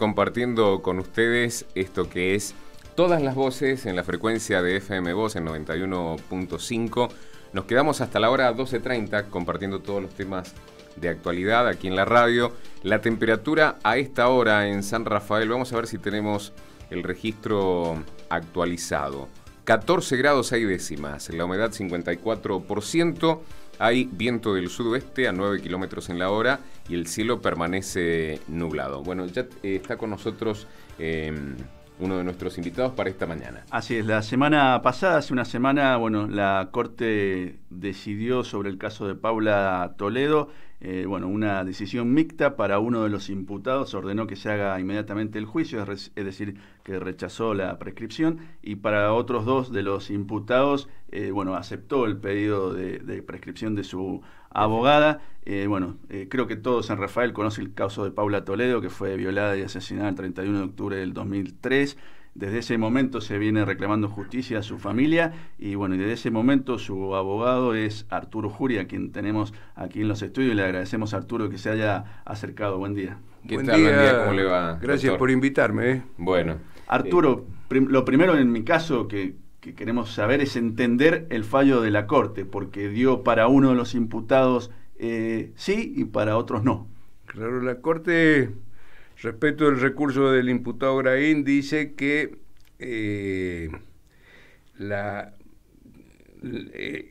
compartiendo con ustedes esto que es todas las voces en la frecuencia de FM Voz en 91.5. Nos quedamos hasta la hora 12.30 compartiendo todos los temas de actualidad aquí en la radio. La temperatura a esta hora en San Rafael, vamos a ver si tenemos el registro actualizado. 14 grados 6 décimas, la humedad 54%. Hay viento del sudoeste a 9 kilómetros en la hora y el cielo permanece nublado. Bueno, ya eh, está con nosotros em, uno de nuestros invitados para esta mañana. Así es, la semana pasada, hace una semana, bueno, la Corte decidió sobre el caso de Paula Toledo eh, bueno, una decisión mixta para uno de los imputados ordenó que se haga inmediatamente el juicio, es, decir, que rechazó la prescripción, y para otros dos de los imputados, eh, bueno, aceptó el pedido de, prescripción de su abogada. Eh, bueno, creo que todos San Rafael conoce el caso de Paula Toledo, que fue violada y asesinada el 31 de octubre del 2003. Desde ese momento se viene reclamando justicia a su familia y bueno, desde ese momento su abogado es Arturo Juria, quien tenemos aquí en los estudios y le agradecemos a Arturo que se haya acercado. Buen día. ¿Qué Gracias por invitarme. ¿eh? Bueno. Arturo, lo primero en mi caso que, queremos saber es entender el fallo de la Corte, porque dio para uno de los imputados eh, sí y para otros no. Claro, la Corte Respecto del recurso del imputado Graín, dice que eh, eh,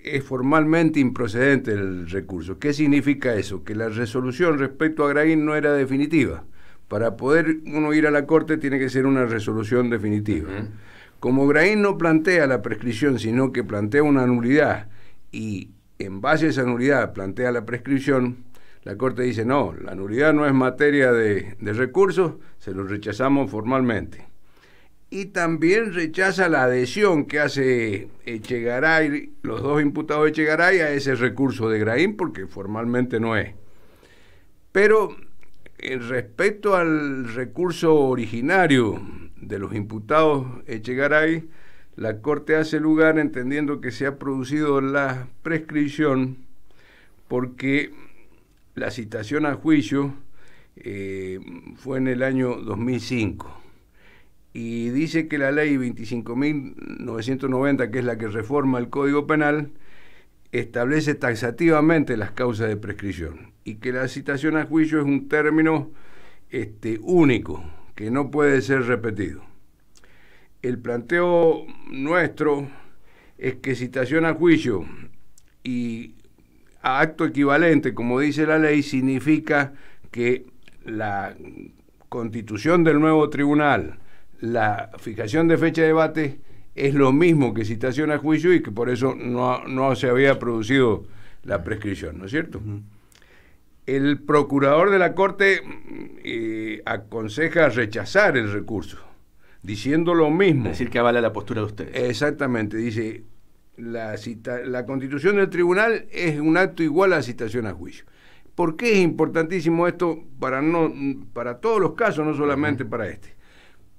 es formalmente improcedente el recurso. ¿Qué significa eso? Que la resolución respecto a Graín no era definitiva. Para poder uno ir a la corte tiene que ser una resolución definitiva. Como Graín no plantea la prescripción, sino que plantea una nulidad y en base a esa nulidad plantea la prescripción, la Corte dice, no, la nulidad no es materia de, recursos, se lo rechazamos formalmente. Y también rechaza la adhesión que hace Echegaray, los dos imputados de Echegaray, a ese recurso de Graín, porque formalmente no es. Pero eh, respecto al recurso originario de los imputados Echegaray, la Corte hace lugar entendiendo que se ha producido la prescripción porque la citación a juicio eh, fue en el año 2005 y dice que la ley 25.990, que es la que reforma el Código Penal, establece taxativamente las causas de prescripción y que la citación a juicio es un término este, único, que no puede ser repetido. El planteo nuestro es que citación a juicio y acto equivalente, como dice la ley, significa que la constitución del nuevo tribunal, la fijación de fecha de debate, es lo mismo que citación a juicio y que por eso no, se había producido la prescripción, ¿no es cierto? El procurador de la Corte eh, aconseja rechazar el recurso, diciendo lo mismo. Es decir, que avala la postura de ustedes. Exactamente, dice, la, la constitución del tribunal es un acto igual a la citación a juicio. ¿Por qué es importantísimo esto para, no, para todos los casos, no solamente para este?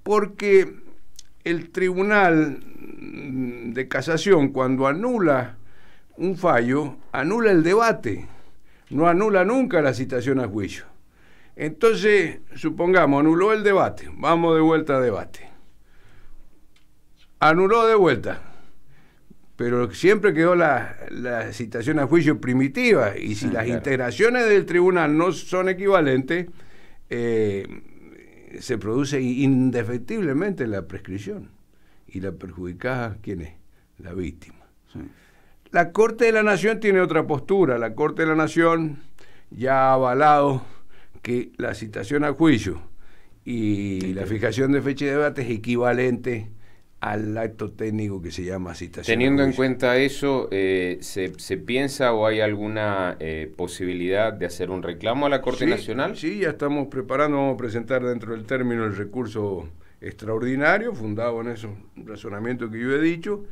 Porque el tribunal de casación, cuando anula un fallo, anula el debate, no anula nunca la citación a juicio. Entonces, supongamos, anuló el debate, vamos de vuelta a debate. Anuló de vuelta, pero siempre quedó la, citación a juicio primitiva y si ah, las integraciones del tribunal no son equivalentes, eh, se produce indefectiblemente la prescripción y la perjudicada, ¿quién es? La víctima. La Corte de la Nación tiene otra postura, la Corte de la Nación ya ha avalado que la citación a juicio y la fijación de fecha de debate es equivalente al acto técnico que se llama citación. Teniendo en cuenta eso, eh, ¿se, ¿se, piensa o hay alguna eh, posibilidad de hacer un reclamo a la Corte Nacional? Sí, ya estamos preparando, vamos a presentar dentro del término el recurso extraordinario, fundado en esos razonamientos que yo he dicho,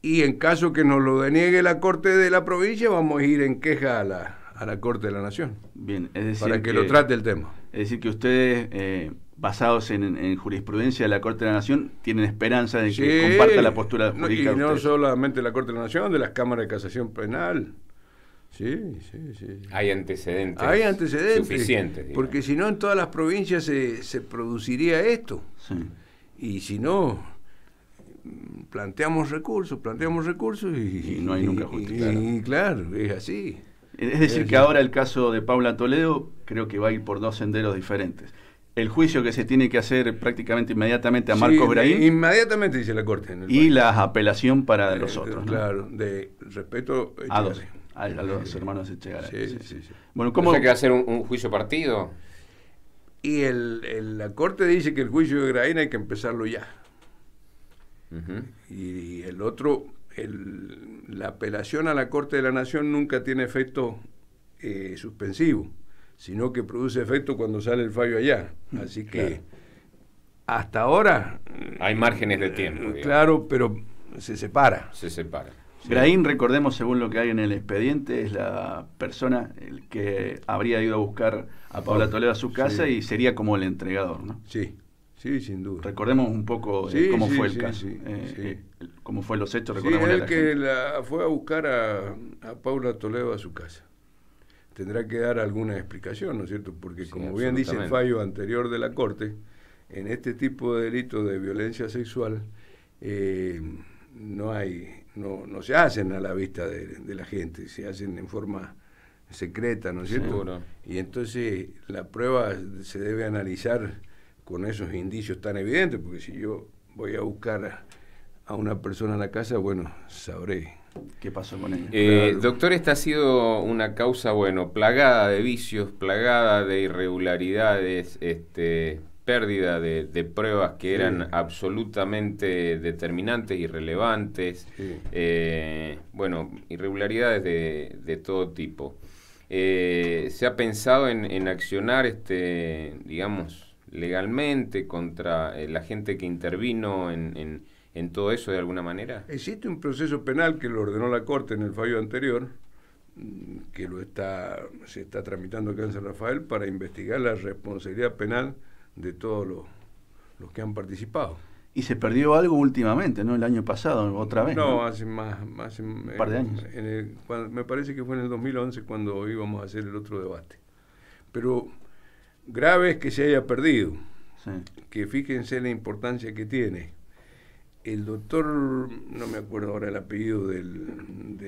y en caso que nos lo deniegue la Corte de la provincia, vamos a ir en queja a la, Corte de la Nación. Bien, es decir... Para que, lo trate el tema. Es decir, que ustedes... Eh, basados en, jurisprudencia de la Corte de la Nación, tienen esperanza de que comparta la postura jurídica. y no solamente la Corte de la Nación, de las cámaras de casación penal. Sí, sí, sí. Hay antecedentes. Hay antecedentes. Suficientes. Porque si no, en todas las provincias se, produciría esto. Sí. Y si no, planteamos recursos, planteamos recursos y, y no hay nunca justicia. claro. es así. Es decir, que ahora el caso de Paula Toledo creo que va a ir por dos senderos diferentes el juicio que se tiene que hacer prácticamente inmediatamente a Marco sí, Inmediatamente dice la Corte. y la apelación para los otros. Claro, de respeto a, los hermanos Echegaray. Sí, sí, sí. Bueno, ¿cómo? que hacer un, juicio partido? Y la Corte dice que el juicio de Graín hay que empezarlo ya. y, el otro, la apelación a la Corte de la Nación nunca tiene efecto eh, suspensivo sino que produce efecto cuando sale el fallo allá. Mm, Así que hasta ahora... Hay márgenes de eh, tiempo. Claro, pero se separa. Se separa. Graín, recordemos, según lo que hay en el expediente, es la persona el que habría ido a buscar a Paula oh, Toledo a su casa y sería como el entregador, ¿no? Sí, sí, sin duda. Recordemos un poco eh, cómo fue el caso, eh, cómo fue los hechos. Recordemos que fue a buscar a Paula Toledo a su casa tendrá que dar alguna explicación, ¿no es cierto? Porque como bien dice el fallo anterior de la Corte, en este tipo de delitos de violencia sexual eh, no hay, no, no se hacen a la vista de, la gente, se hacen en forma secreta, ¿no es cierto? Y entonces la prueba se debe analizar con esos indicios tan evidentes, porque si yo voy a buscar a una persona en la casa, bueno, sabré qué pasó con eh, Doctor, esta ha sido una causa, bueno, plagada de vicios, plagada de irregularidades, este, pérdida de, pruebas que eran absolutamente determinantes y relevantes, eh, bueno, irregularidades de, todo tipo. Eh, se ha pensado en, accionar, este, digamos, legalmente contra la gente que intervino en, en todo eso de alguna manera? Existe un proceso penal que lo ordenó la Corte en el fallo anterior, mm, que lo está, se está tramitando acá Rafael para investigar la responsabilidad penal de todos los, los que han participado. Y se perdió algo últimamente, ¿no? El año pasado, otra vez. No, hace más, más un par de años. me parece que fue en el 2011 cuando íbamos a hacer el otro debate. Pero grave es que se haya perdido, que fíjense la importancia que tiene el doctor, no me acuerdo ahora el apellido del,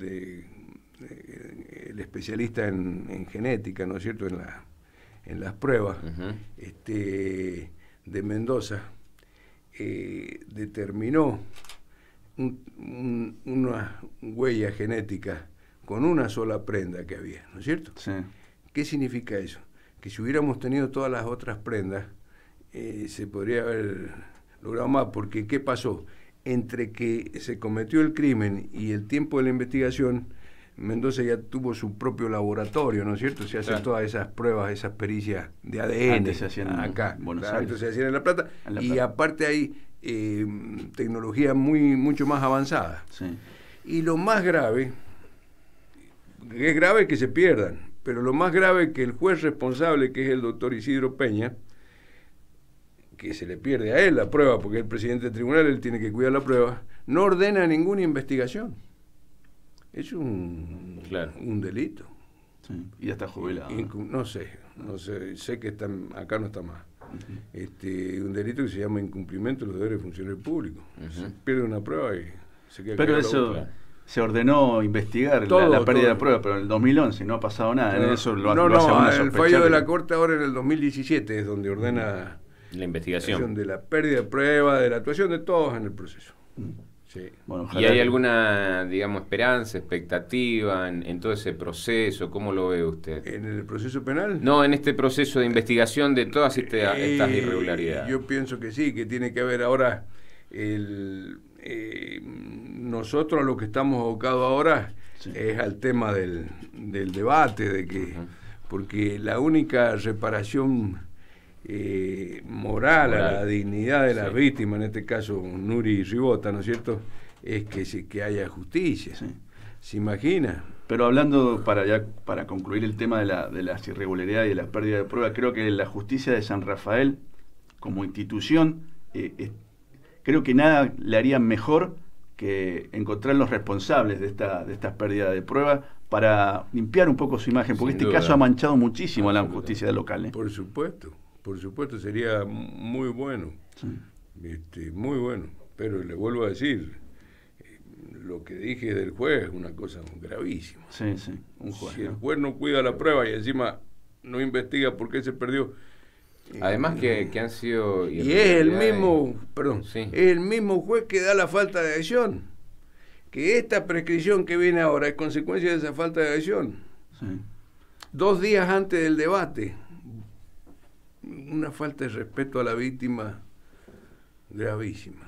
eh, especialista en, genética, ¿no es cierto?, en, en las pruebas, este, de Mendoza, eh, determinó una huella genética con una sola prenda que había, ¿no es cierto? ¿Qué significa eso? Que si hubiéramos tenido todas las otras prendas, eh, se podría haber lo porque ¿qué pasó? Entre que se cometió el crimen y el tiempo de la investigación, Mendoza ya tuvo su propio laboratorio, ¿no es cierto? Se hacen todas esas pruebas, esas pericias de ADN. se hacían acá, en Buenos se hacían en La Plata. Y aparte hay eh, tecnología muy, mucho más avanzada. Y lo más grave, es grave que se pierdan, pero lo más grave que el juez responsable, que es el doctor Isidro Peña, que se le pierde a él la prueba, porque el presidente del tribunal él tiene que cuidar la prueba, no ordena ninguna investigación. Es un, un delito. Y ya está jubilado. no sé, no sé, sé que está, acá no está más. este, un delito que se llama incumplimiento de los deberes de funcionario públicos. Se pierde una prueba y se queda Pero eso se ordenó investigar la, pérdida de prueba, pero en el 2011 no ha pasado nada. No, eso no, no, el fallo de la Corte ahora en el 2017 es donde ordena la investigación. De la pérdida de prueba, de la actuación de todos en el proceso. Mm. Sí. ¿Y hay alguna, digamos, esperanza, expectativa en, todo ese proceso? ¿Cómo lo ve usted? ¿En el proceso penal? No, en este proceso de investigación de todas este, eh, estas irregularidades. Yo pienso que sí, que tiene que haber ahora eh, nosotros lo que estamos abocados ahora es al tema del, debate, de que... Porque la única reparación eh, moral, a la dignidad de la víctima víctimas, en este caso Nuri Ribota, ¿no es cierto? Es que, que haya justicia. ¿Se imagina? Pero hablando para ya para concluir el tema de, la, de las irregularidades y de la pérdida de pruebas, creo que la justicia de San Rafael como institución, eh, creo que nada le haría mejor que encontrar los responsables de esta, de estas pérdidas de pruebas para limpiar un poco su imagen, porque este caso ha manchado muchísimo a la justicia local. ¿eh? Por supuesto por supuesto sería muy bueno, este, muy bueno. Pero le vuelvo a decir, lo que dije del juez es una cosa gravísima. Sí, sí, si el juez no cuida la prueba y encima no investiga por qué se perdió. Eh, Además que, han sido... Y es el mismo, perdón, el mismo juez que da la falta de acción. Que esta prescripción que viene ahora es consecuencia de esa falta de acción. Sí. Dos días antes del debate una falta de respeto a la víctima gravísima.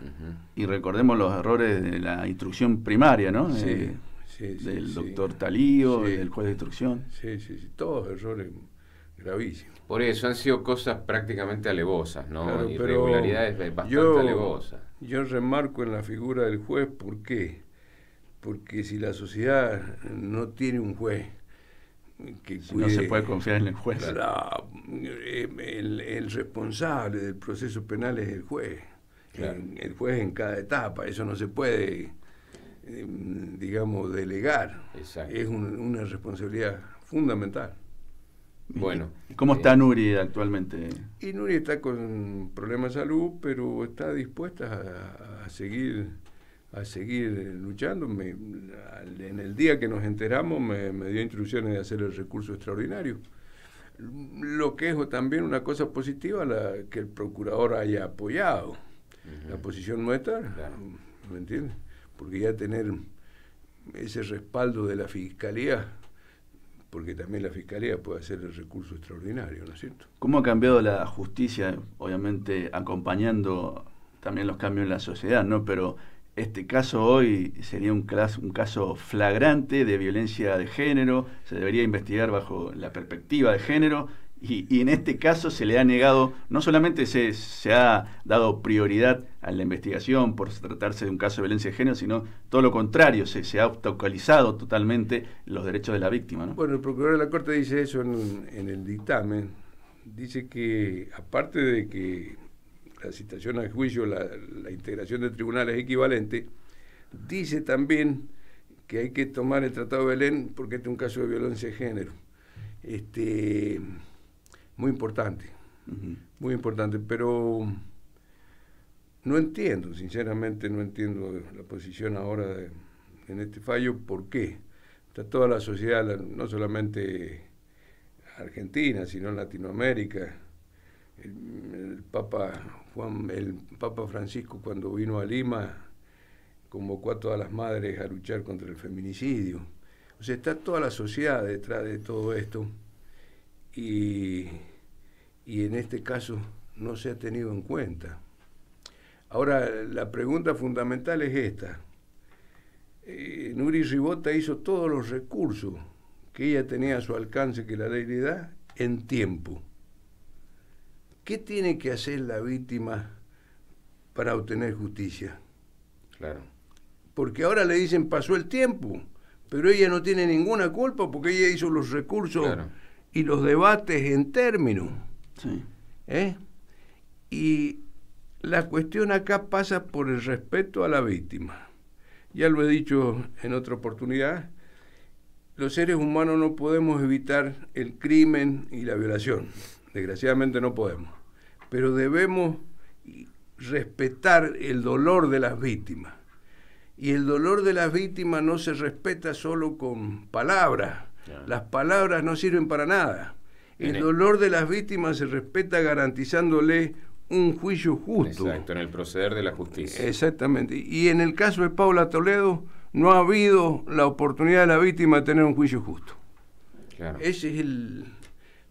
Y recordemos los errores de la instrucción primaria, ¿no? Sí, sí, del doctor Talío, del juez de instrucción. Sí, sí, sí, todos errores gravísimos. Por eso han sido cosas prácticamente alevosas, ¿no? Irregularidades bastante alevosas. Yo remarco en la figura del juez, ¿por qué? Porque si la sociedad no tiene un juez que no se puede confiar en el juez el, responsable del proceso penal es el juez. el juez en cada etapa. Eso no se puede, em, digamos, delegar. Es una responsabilidad fundamental. Bueno. ¿Cómo está eh, Nuri actualmente? Y Nuri está con problemas de salud, pero está dispuesta a, seguir a seguir luchando. en el día que nos enteramos me dio instrucciones de hacer el recurso extraordinario lo que es también una cosa positiva la, que el procurador haya apoyado la posición nuestra, ¿me entiendes? Porque ya tener ese respaldo de la fiscalía, porque también la fiscalía puede hacer el recurso extraordinario, ¿no es cierto? ¿Cómo ha cambiado la justicia? Obviamente acompañando también los cambios en la sociedad, ¿no? Pero este caso hoy sería un, caso flagrante de violencia de género, se debería investigar bajo la perspectiva de género y, en este caso se le ha negado, no solamente se, ha dado prioridad a la investigación por tratarse de un caso de violencia de género, sino todo lo contrario, se, ha obstaculizado totalmente los derechos de la víctima. Bueno, el procurador de la Corte dice eso en el dictamen, dice que aparte de que la citación al juicio, la, integración de tribunales equivalente, dice también que hay que tomar el Tratado de Belén porque este es un caso de violencia de género. Este, muy importante, muy importante, pero no entiendo, sinceramente no entiendo la posición ahora en este fallo, ¿por qué? toda la sociedad, no solamente argentina, sino Latinoamérica, el, Papa Juan, el Papa Francisco cuando vino a Lima convocó a todas las madres a luchar contra el feminicidio. O sea, está toda la sociedad detrás de todo esto y, en este caso no se ha tenido en cuenta. Ahora, la pregunta fundamental es esta. Eh, Nuri Ribota hizo todos los recursos que ella tenía a su alcance que la ley le da en tiempo. ¿Qué tiene que hacer la víctima para obtener justicia? Claro. Porque ahora le dicen pasó el tiempo, pero ella no tiene ninguna culpa porque ella hizo los recursos y los debates en términos. Sí. ¿Eh? Y la cuestión acá pasa por el respeto a la víctima. Ya lo he dicho en otra oportunidad, los seres humanos no podemos evitar el crimen y la violación. Desgraciadamente no podemos. Pero debemos respetar el dolor de las víctimas. Y el dolor de las víctimas no se respeta solo con palabras. Las palabras no sirven para nada. El, dolor de las víctimas se respeta garantizándole un juicio justo. Exacto, en el proceder de la justicia. Exactamente. Y en el caso de Paula Toledo, no ha habido la oportunidad de la víctima de tener un juicio justo. Ese es el,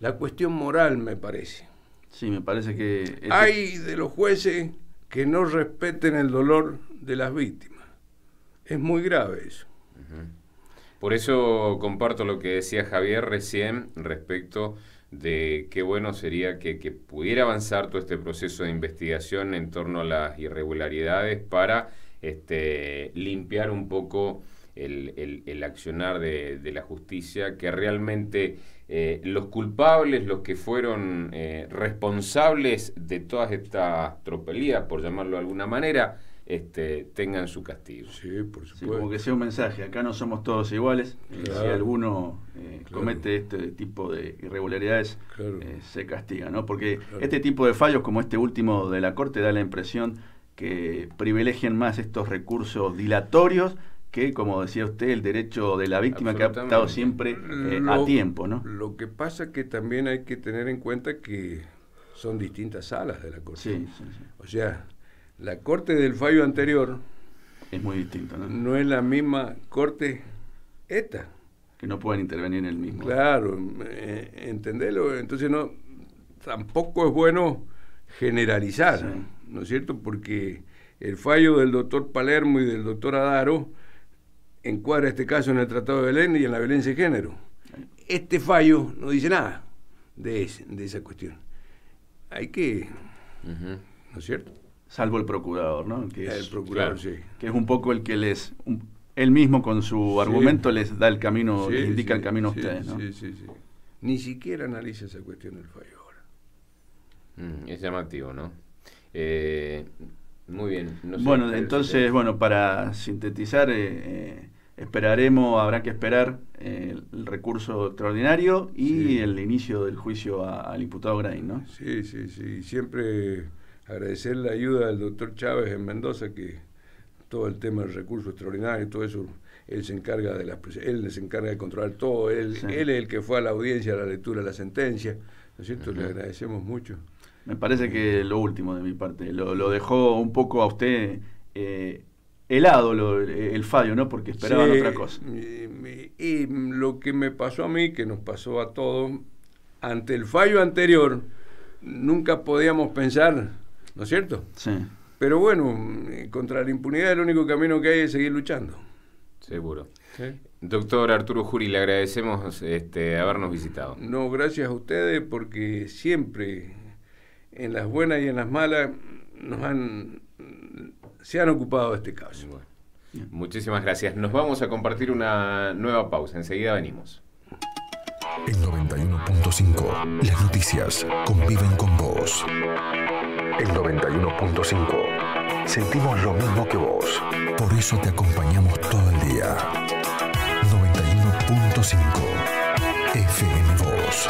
la cuestión moral, me parece. Sí, me parece que... Este Hay de los jueces que no respeten el dolor de las víctimas. Es muy grave eso. Por eso comparto lo que decía Javier recién respecto de qué bueno sería que, pudiera avanzar todo este proceso de investigación en torno a las irregularidades para este, limpiar un poco el, accionar de, la justicia, que realmente eh, los culpables, los que fueron eh, responsables de todas estas tropelías, por llamarlo de alguna manera, este, tengan su castigo. Sí, por supuesto. como que sea un mensaje, acá no somos todos iguales, si alguno eh, comete este tipo de irregularidades, se castiga, ¿no? Porque este tipo de fallos, como este último de la Corte, da la impresión que privilegian más estos recursos dilatorios como decía usted, el derecho de la víctima que ha estado siempre eh, a tiempo, ¿no? Lo que pasa que también hay que tener en cuenta que son distintas salas de la Corte. O sea, la Corte del fallo anterior es muy distinta, ¿no? es la misma Corte ETA Que no pueden intervenir en el mismo. Claro, eh, entenderlo. Entonces no, tampoco es bueno generalizar, ¿no es cierto? Porque el fallo del doctor Palermo y del doctor Adaro encuadra este caso en el Tratado de Belén y en la violencia de género. Este fallo no dice nada de, esa cuestión. Hay que... ¿No es cierto? Salvo el procurador, ¿no? el procurador, sí. Que es un poco el que les... él mismo con su argumento les da el camino, les indica el camino a ustedes, ¿no? Sí, sí, sí. Ni siquiera analiza esa cuestión del fallo ahora. Mm, es llamativo, ¿no? Eh, muy bien. bueno, entonces, bueno, para sintetizar, eh, eh, Esperaremos, habrá que esperar eh, el recurso extraordinario y el inicio del juicio al imputado Grain, ¿no? Sí, sí, sí. Siempre agradecer la ayuda del doctor Chávez en Mendoza, que todo el tema del recurso extraordinario, todo eso, él se encarga de las, él se encarga de controlar todo, él, es el que fue a la audiencia, a la lectura de la sentencia, ¿no es cierto? Le agradecemos mucho. Me parece que lo último de mi parte, lo, dejó un poco a usted eh, helado el fallo, ¿no? Porque esperaban otra cosa. Y, lo que me pasó a mí, que nos pasó a todos, ante el fallo anterior, nunca podíamos pensar, ¿no es cierto? Sí. Pero bueno, contra la impunidad el único camino que hay es seguir luchando. Seguro. Doctor Arturo Juri, le agradecemos este, habernos visitado. No, gracias a ustedes porque siempre, en las buenas y en las malas, nos han se han ocupado de este caso. Muchísimas gracias. Nos vamos a compartir una nueva pausa. Enseguida venimos. El 91.5, las noticias conviven con vos. El 91.5, sentimos lo mismo que vos. Por eso te acompañamos todo el día. 91.5, FM Voz.